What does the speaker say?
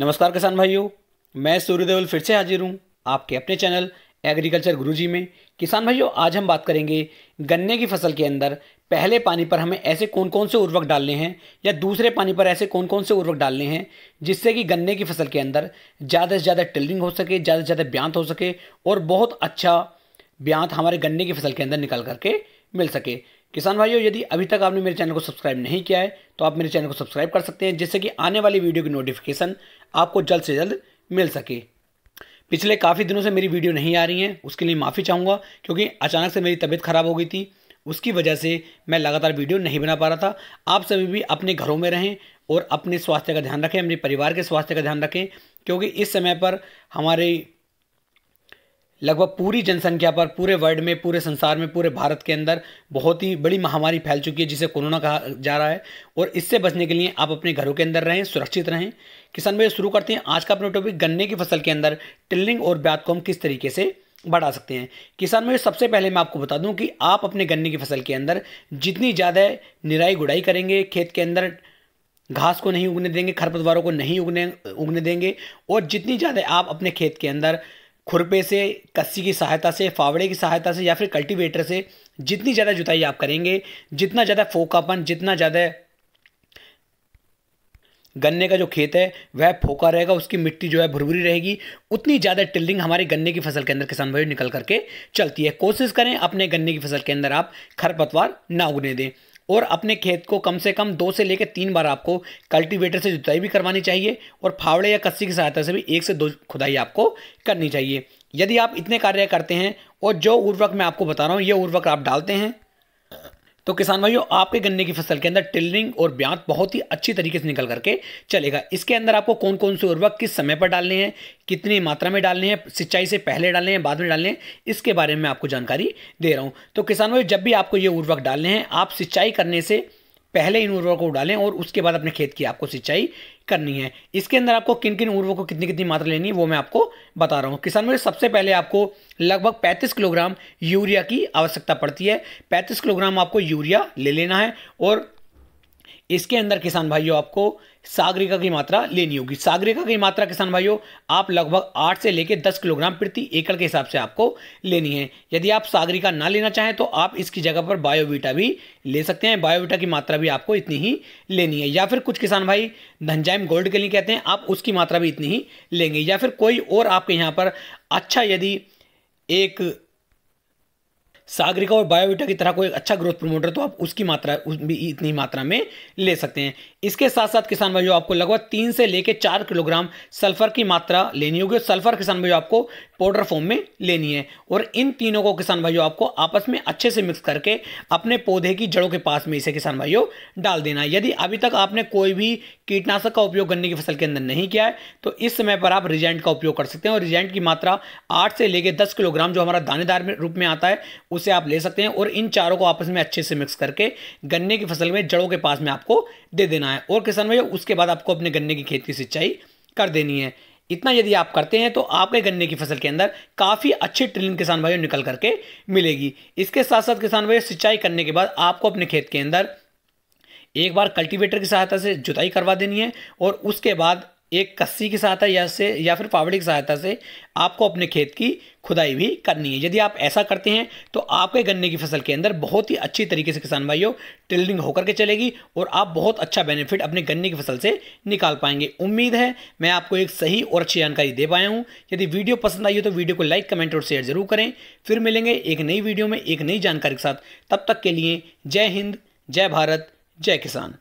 नमस्कार किसान भाइयों मैं सूर्य देवल फिर से हाजिर हूँ आपके अपने चैनल एग्रीकल्चर गुरुजी में किसान भाइयों आज हम बात करेंगे गन्ने की फसल के अंदर पहले पानी पर हमें ऐसे कौन कौन से उर्वरक डालने हैं या दूसरे पानी पर ऐसे कौन कौन से उर्वरक डालने हैं जिससे कि गन्ने की फसल के अंदर ज़्यादा से ज़्यादा टिलिंग हो सके ज़्यादा से ज़्यादा ब्यांत हो सके और बहुत अच्छा ब्यांत हमारे गन्ने की फसल के अंदर निकल करके मिल सके किसान भाइयों यदि अभी तक आपने मेरे चैनल को सब्सक्राइब नहीं किया है तो आप मेरे चैनल को सब्सक्राइब कर सकते हैं जिससे कि आने वाली वीडियो की नोटिफिकेशन आपको जल्द से जल्द मिल सके पिछले काफ़ी दिनों से मेरी वीडियो नहीं आ रही हैं उसके लिए माफ़ी चाहूँगा क्योंकि अचानक से मेरी तबीयत ख़राब हो गई थी उसकी वजह से मैं लगातार वीडियो नहीं बना पा रहा था आप सभी भी अपने घरों में रहें और अपने स्वास्थ्य का ध्यान रखें अपने परिवार के स्वास्थ्य का ध्यान रखें क्योंकि इस समय पर हमारे लगभग पूरी जनसंख्या पर पूरे वर्ल्ड में पूरे संसार में पूरे भारत के अंदर बहुत ही बड़ी महामारी फैल चुकी है जिसे कोरोना कहा जा रहा है और इससे बचने के लिए आप अपने घरों के अंदर रहें सुरक्षित रहें किसान भाई शुरू करते हैं आज का अपना टॉपिक गन्ने की फसल के अंदर टिल्लिंग और ब्याद को हम किस तरीके से बढ़ा सकते हैं किसान भाई सबसे पहले मैं आपको बता दूं कि आप अपने गन्ने की फसल के अंदर जितनी ज़्यादा निराई गुड़ाई करेंगे खेत के अंदर घास को नहीं उगने देंगे खरपतवारों को नहीं उगने उगने देंगे और जितनी ज़्यादा आप अपने खेत के अंदर खुरपे से कस्सी की सहायता से फावड़े की सहायता से या फिर कल्टीवेटर से जितनी ज़्यादा जुताई आप करेंगे जितना ज़्यादा फोकापन जितना ज़्यादा गन्ने का जो खेत है वह फोका रहेगा उसकी मिट्टी जो है भुरभुरी रहेगी उतनी ज़्यादा टिल्डिंग हमारे गन्ने की फसल के अंदर किसान भाई निकल करके चलती है कोशिश करें अपने गन्ने की फसल के अंदर आप खरपतवार ना उगने दें और अपने खेत को कम से कम दो से लेकर तीन बार आपको कल्टीवेटर से जुताई भी करवानी चाहिए और फावड़े या कस्सी की सहायता से भी एक से दो खुदाई आपको करनी चाहिए यदि आप इतने कार्य करते हैं और जो उर्वरक मैं आपको बता रहा हूँ ये उर्वरक आप डालते हैं तो किसान भाइयों आपके गन्ने की फसल के अंदर टिलरिंग और ब्यांत बहुत ही अच्छी तरीके से निकल करके चलेगा इसके अंदर आपको कौन कौन से उर्वरक किस समय पर डालने हैं कितनी मात्रा में डालने हैं सिंचाई से पहले डालने हैं बाद में डालने हैं इसके बारे में आपको जानकारी दे रहा हूँ तो किसान भाई जब भी आपको ये उर्वरक डालने हैं आप सिंचाई करने से पहले इन उर्वरकों को डालें और उसके बाद अपने खेत की आपको सिंचाई करनी है इसके अंदर आपको किन किन उर्वरकों को कितनी कितनी मात्रा लेनी है वो मैं आपको बता रहा हूँ किसान में सबसे पहले आपको लगभग 35 किलोग्राम यूरिया की आवश्यकता पड़ती है 35 किलोग्राम आपको यूरिया ले लेना है और इसके अंदर किसान भाइयों आपको सागरिका की मात्रा लेनी होगी सागरिका की मात्रा किसान भाइयों आप लगभग आठ से लेकर दस किलोग्राम प्रति एकड़ के हिसाब से आपको लेनी है यदि आप सागरिका ना लेना चाहें तो आप इसकी जगह पर बायोवीटा भी ले सकते हैं बायोवीटा की मात्रा भी आपको इतनी ही लेनी है या फिर कुछ किसान भाई धनजाइम गोल्ड के लिए कहते हैं आप उसकी मात्रा भी इतनी ही लेंगे या फिर कोई और आपके यहाँ पर अच्छा यदि एक सागरिका और बायोविटा की तरह कोई अच्छा ग्रोथ प्रमोटर तो आप उसकी मात्रा उस भी इतनी मात्रा में ले सकते हैं इसके साथ साथ किसान भाइयों आपको लगभग तीन से लेकर चार किलोग्राम सल्फर की मात्रा लेनी होगी और सल्फर किसान भाइयों आपको पाउडर फॉर्म में लेनी है और इन तीनों को किसान भाइयों आपको आपस में अच्छे से मिक्स करके अपने पौधे की जड़ों के पास में इसे किसान भाइयों डाल देना है यदि अभी तक आपने कोई भी कीटनाशक का उपयोग गन्ने की फसल के अंदर नहीं किया है तो इस समय पर आप रिजेंट का उपयोग कर सकते हैं और रिजेंट की मात्रा आठ से लेकर दस किलोग्राम जो हमारा दानेदार रूप में आता है उसे आप ले सकते हैं और इन चारों को आपस में अच्छे से मिक्स करके गन्ने की फसल में जड़ों के पास में आपको दे देना है और किसान भाई उसके बाद आपको अपने गन्ने की खेत की सिंचाई कर देनी है इतना यदि आप करते हैं तो आपके गन्ने की फसल के अंदर काफ़ी अच्छी ट्रिलिंग किसान भाइयों निकल करके मिलेगी इसके साथ साथ किसान भाइयों सिंचाई करने के बाद आपको अपने खेत के अंदर एक बार कल्टीवेटर की सहायता से जुताई करवा देनी है और उसके बाद एक कस्सी की सहायता या से या फिर पावड़ी की सहायता से आपको अपने खेत की खुदाई भी करनी है यदि आप ऐसा करते हैं तो आपके गन्ने की फसल के अंदर बहुत ही अच्छी तरीके से किसान भाइयों टिल्डिंग होकर के चलेगी और आप बहुत अच्छा बेनिफिट अपने गन्ने की फसल से निकाल पाएंगे उम्मीद है मैं आपको एक सही और अच्छी जानकारी दे पाया हूँ यदि वीडियो पसंद आई हो तो वीडियो को लाइक कमेंट और शेयर जरूर करें फिर मिलेंगे एक नई वीडियो में एक नई जानकारी के साथ तब तक के लिए जय हिंद जय भारत जय किसान